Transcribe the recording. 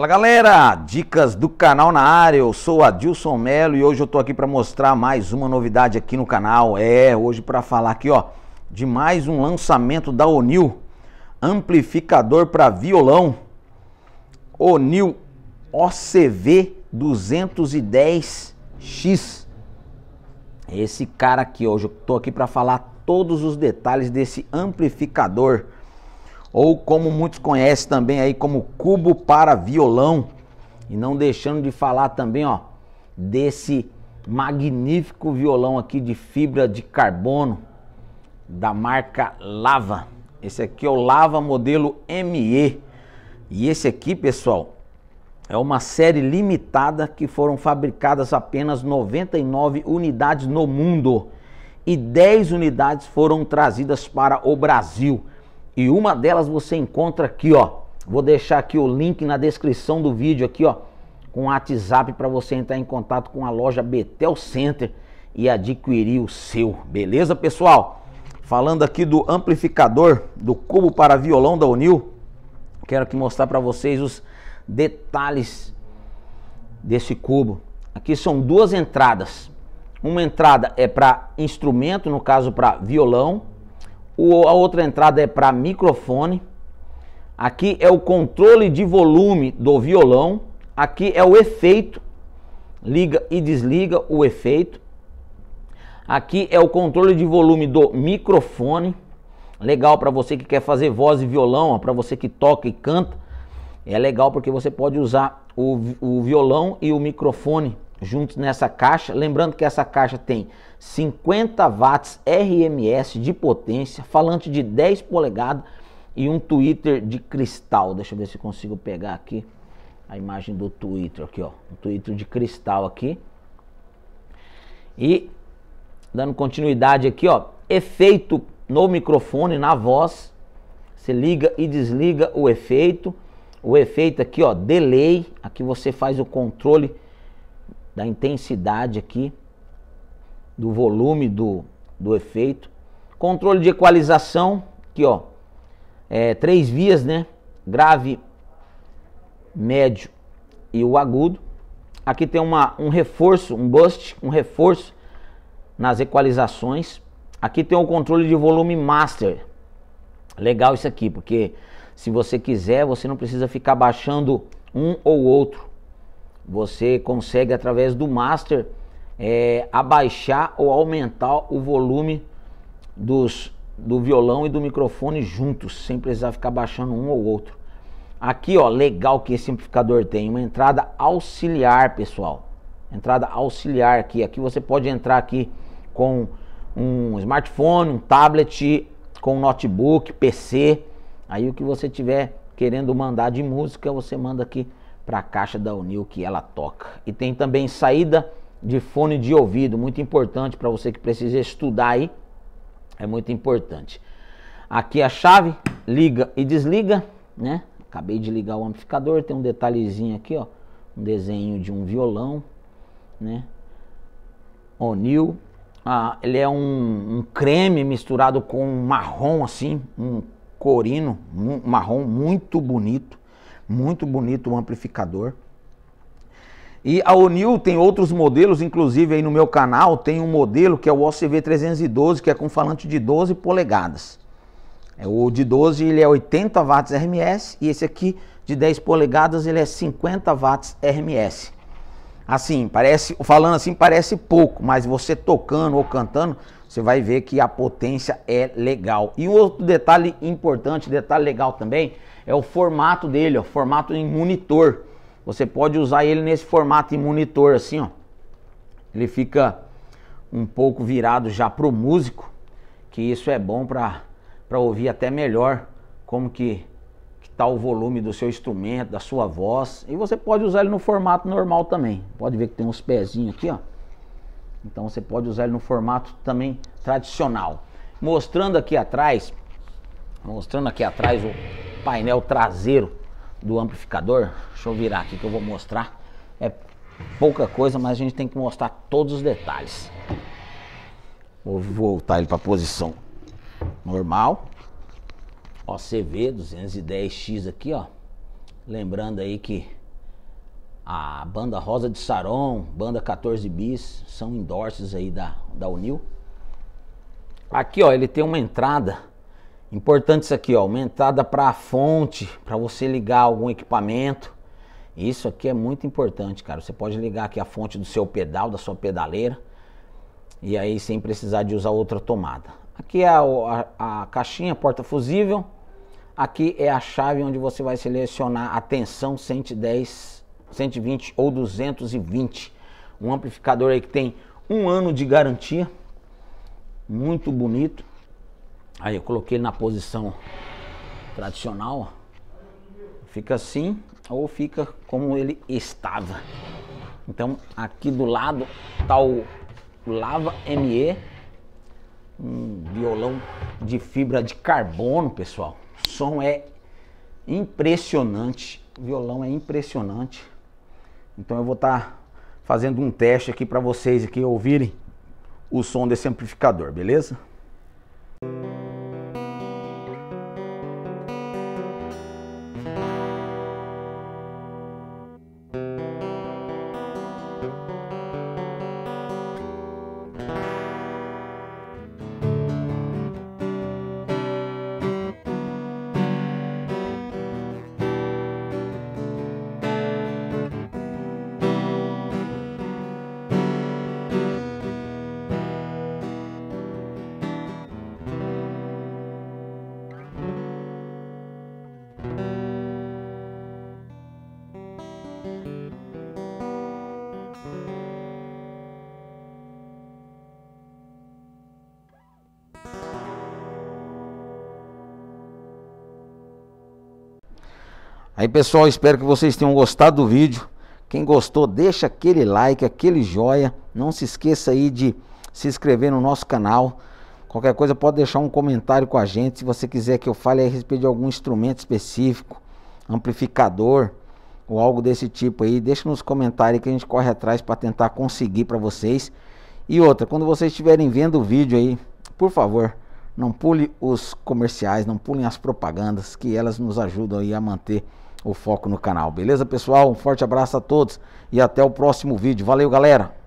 Fala galera, dicas do canal na área. Eu sou Adilson Melo e hoje eu tô aqui para mostrar mais uma novidade aqui no canal. É, hoje para falar aqui, ó, de mais um lançamento da Onil, amplificador para violão. Onil OCV 210X. Esse cara aqui, hoje eu tô aqui para falar todos os detalhes desse amplificador ou como muitos conhecem também aí como cubo para violão. E não deixando de falar também, ó, desse magnífico violão aqui de fibra de carbono da marca Lava. Esse aqui é o Lava modelo ME. E esse aqui, pessoal, é uma série limitada que foram fabricadas apenas 99 unidades no mundo e 10 unidades foram trazidas para o Brasil. E uma delas você encontra aqui, ó. Vou deixar aqui o link na descrição do vídeo aqui, ó, com o WhatsApp para você entrar em contato com a loja Betel Center e adquirir o seu. Beleza, pessoal? Falando aqui do amplificador do cubo para violão da Unil, quero aqui mostrar para vocês os detalhes desse cubo. Aqui são duas entradas. Uma entrada é para instrumento, no caso para violão, o, a outra entrada é para microfone. Aqui é o controle de volume do violão. Aqui é o efeito. Liga e desliga o efeito. Aqui é o controle de volume do microfone. Legal para você que quer fazer voz e violão, para você que toca e canta. É legal porque você pode usar o, o violão e o microfone juntos nessa caixa. Lembrando que essa caixa tem 50 watts RMS de potência, falante de 10 polegadas e um Twitter de cristal. Deixa eu ver se consigo pegar aqui a imagem do Twitter aqui, ó, um Twitter de cristal aqui. E dando continuidade aqui, ó, efeito no microfone, na voz. Você liga e desliga o efeito. O efeito aqui, ó, delay. Aqui você faz o controle da intensidade aqui, do volume do, do efeito. Controle de equalização, aqui ó, é, três vias, né? Grave, médio e o agudo. Aqui tem uma, um reforço, um boost, um reforço nas equalizações. Aqui tem o controle de volume master. Legal isso aqui, porque se você quiser, você não precisa ficar baixando um ou outro. Você consegue, através do master, é, abaixar ou aumentar o volume dos, do violão e do microfone juntos, sem precisar ficar baixando um ou outro. Aqui, ó, legal que esse amplificador tem uma entrada auxiliar, pessoal. Entrada auxiliar aqui. Aqui você pode entrar aqui com um smartphone, um tablet, com um notebook, PC. Aí o que você tiver querendo mandar de música, você manda aqui para a caixa da Unil que ela toca. E tem também saída de fone de ouvido, muito importante para você que precisa estudar aí. É muito importante. Aqui a chave, liga e desliga, né? Acabei de ligar o amplificador, tem um detalhezinho aqui, ó, um desenho de um violão, né? Onil, ah, ele é um, um, creme misturado com um marrom assim, um corino um marrom muito bonito muito bonito o um amplificador. E a Onil tem outros modelos, inclusive aí no meu canal tem um modelo que é o OCV 312, que é com falante de 12 polegadas. É, o de 12 ele é 80 watts RMS e esse aqui de 10 polegadas ele é 50 watts RMS. Assim, parece, falando assim parece pouco, mas você tocando ou cantando, você vai ver que a potência é legal. E um outro detalhe importante, detalhe legal também, é o formato dele, ó, formato em monitor. Você pode usar ele nesse formato em monitor assim, ó. Ele fica um pouco virado já pro músico, que isso é bom para para ouvir até melhor como que está o volume do seu instrumento, da sua voz. E você pode usar ele no formato normal também. Pode ver que tem uns pezinhos aqui, ó. Então você pode usar ele no formato também tradicional. Mostrando aqui atrás, mostrando aqui atrás o painel traseiro do amplificador. Deixa eu virar aqui que eu vou mostrar. É pouca coisa, mas a gente tem que mostrar todos os detalhes. Vou voltar ele para a posição normal. Ó, CV 210X aqui, ó. Lembrando aí que a banda Rosa de Saron, banda 14 bis, são endorses aí da, da Unil. Aqui, ó, ele tem uma entrada Importante isso aqui, ó, aumentada para a fonte, para você ligar algum equipamento. Isso aqui é muito importante, cara. Você pode ligar aqui a fonte do seu pedal, da sua pedaleira, e aí sem precisar de usar outra tomada. Aqui é a, a, a caixinha porta fusível. Aqui é a chave onde você vai selecionar a tensão 110, 120 ou 220. Um amplificador aí que tem um ano de garantia, muito bonito Aí eu coloquei ele na posição tradicional, fica assim ou fica como ele estava. Então aqui do lado tá o Lava ME, um violão de fibra de carbono, pessoal. O som é impressionante, o violão é impressionante. Então eu vou estar tá fazendo um teste aqui para vocês aqui ouvirem o som desse amplificador, beleza? Aí, pessoal, espero que vocês tenham gostado do vídeo. Quem gostou, deixa aquele like, aquele joia. Não se esqueça aí de se inscrever no nosso canal. Qualquer coisa, pode deixar um comentário com a gente. Se você quiser que eu fale a respeito de algum instrumento específico, amplificador ou algo desse tipo aí, deixa nos comentários que a gente corre atrás para tentar conseguir para vocês. E outra, quando vocês estiverem vendo o vídeo aí, por favor, não pule os comerciais, não pulem as propagandas, que elas nos ajudam aí a manter o foco no canal. Beleza, pessoal? Um forte abraço a todos e até o próximo vídeo. Valeu, galera!